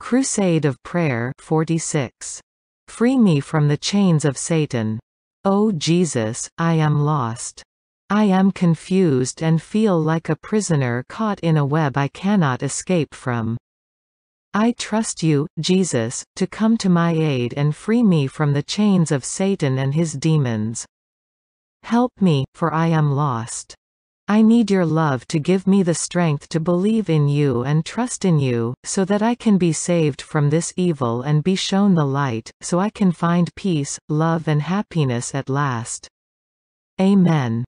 Crusade of Prayer 46. Free me from the chains of Satan. O oh Jesus, I am lost. I am confused and feel like a prisoner caught in a web I cannot escape from. I trust you, Jesus, to come to my aid and free me from the chains of Satan and his demons. Help me, for I am lost. I need your love to give me the strength to believe in you and trust in you, so that I can be saved from this evil and be shown the light, so I can find peace, love and happiness at last. Amen.